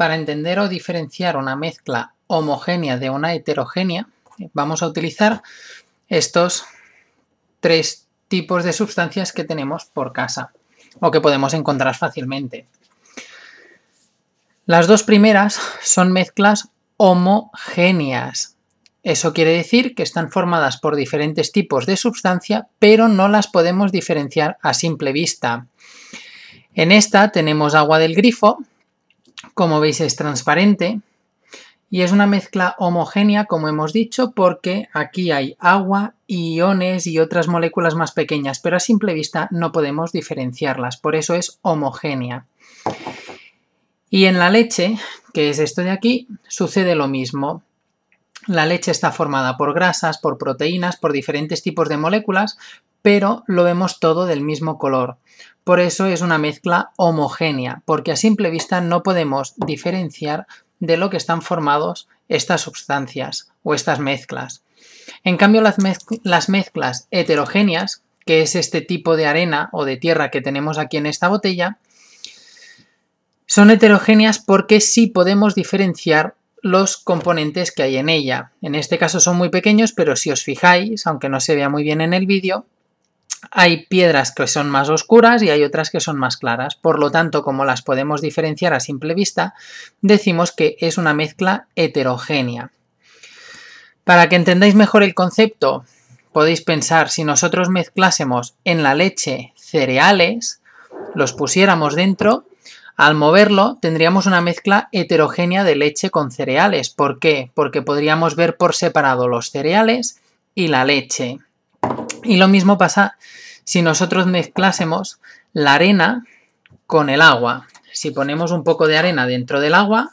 Para entender o diferenciar una mezcla homogénea de una heterogénea, vamos a utilizar estos tres tipos de sustancias que tenemos por casa o que podemos encontrar fácilmente. Las dos primeras son mezclas homogéneas. Eso quiere decir que están formadas por diferentes tipos de sustancia, pero no las podemos diferenciar a simple vista. En esta tenemos agua del grifo, como veis es transparente y es una mezcla homogénea, como hemos dicho, porque aquí hay agua, iones y otras moléculas más pequeñas, pero a simple vista no podemos diferenciarlas, por eso es homogénea. Y en la leche, que es esto de aquí, sucede lo mismo. La leche está formada por grasas, por proteínas, por diferentes tipos de moléculas, pero lo vemos todo del mismo color. Por eso es una mezcla homogénea, porque a simple vista no podemos diferenciar de lo que están formados estas sustancias o estas mezclas. En cambio, las, las, mezclas heterogéneas, que es este tipo de arena o de tierra que tenemos aquí en esta botella, son heterogéneas porque sí podemos diferenciar los componentes que hay en ella. En este caso son muy pequeños, pero si os fijáis, aunque no se vea muy bien en el vídeo, hay piedras que son más oscuras y hay otras que son más claras. Por lo tanto, como las podemos diferenciar a simple vista, decimos que es una mezcla heterogénea. Para que entendáis mejor el concepto, podéis pensar si nosotros mezclásemos en la leche cereales, los pusiéramos dentro, al moverlo tendríamos una mezcla heterogénea de leche con cereales. ¿Por qué? Porque podríamos ver por separado los cereales y la leche. Y lo mismo pasa si nosotros mezclásemos la arena con el agua. Si ponemos un poco de arena dentro del agua,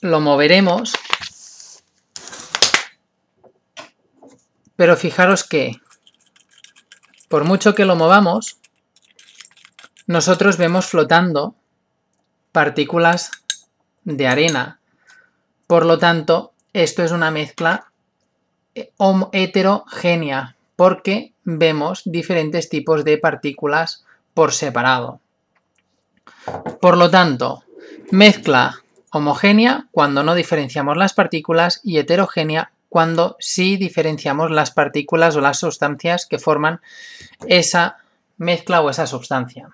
lo moveremos, pero fijaros que por mucho que lo movamos, nosotros vemos flotando partículas de arena por lo tanto, esto es una mezcla eh, heterogénea porque vemos diferentes tipos de partículas por separado. Por lo tanto, mezcla homogénea cuando no diferenciamos las partículas y heterogénea cuando sí diferenciamos las partículas o las sustancias que forman esa mezcla o esa sustancia.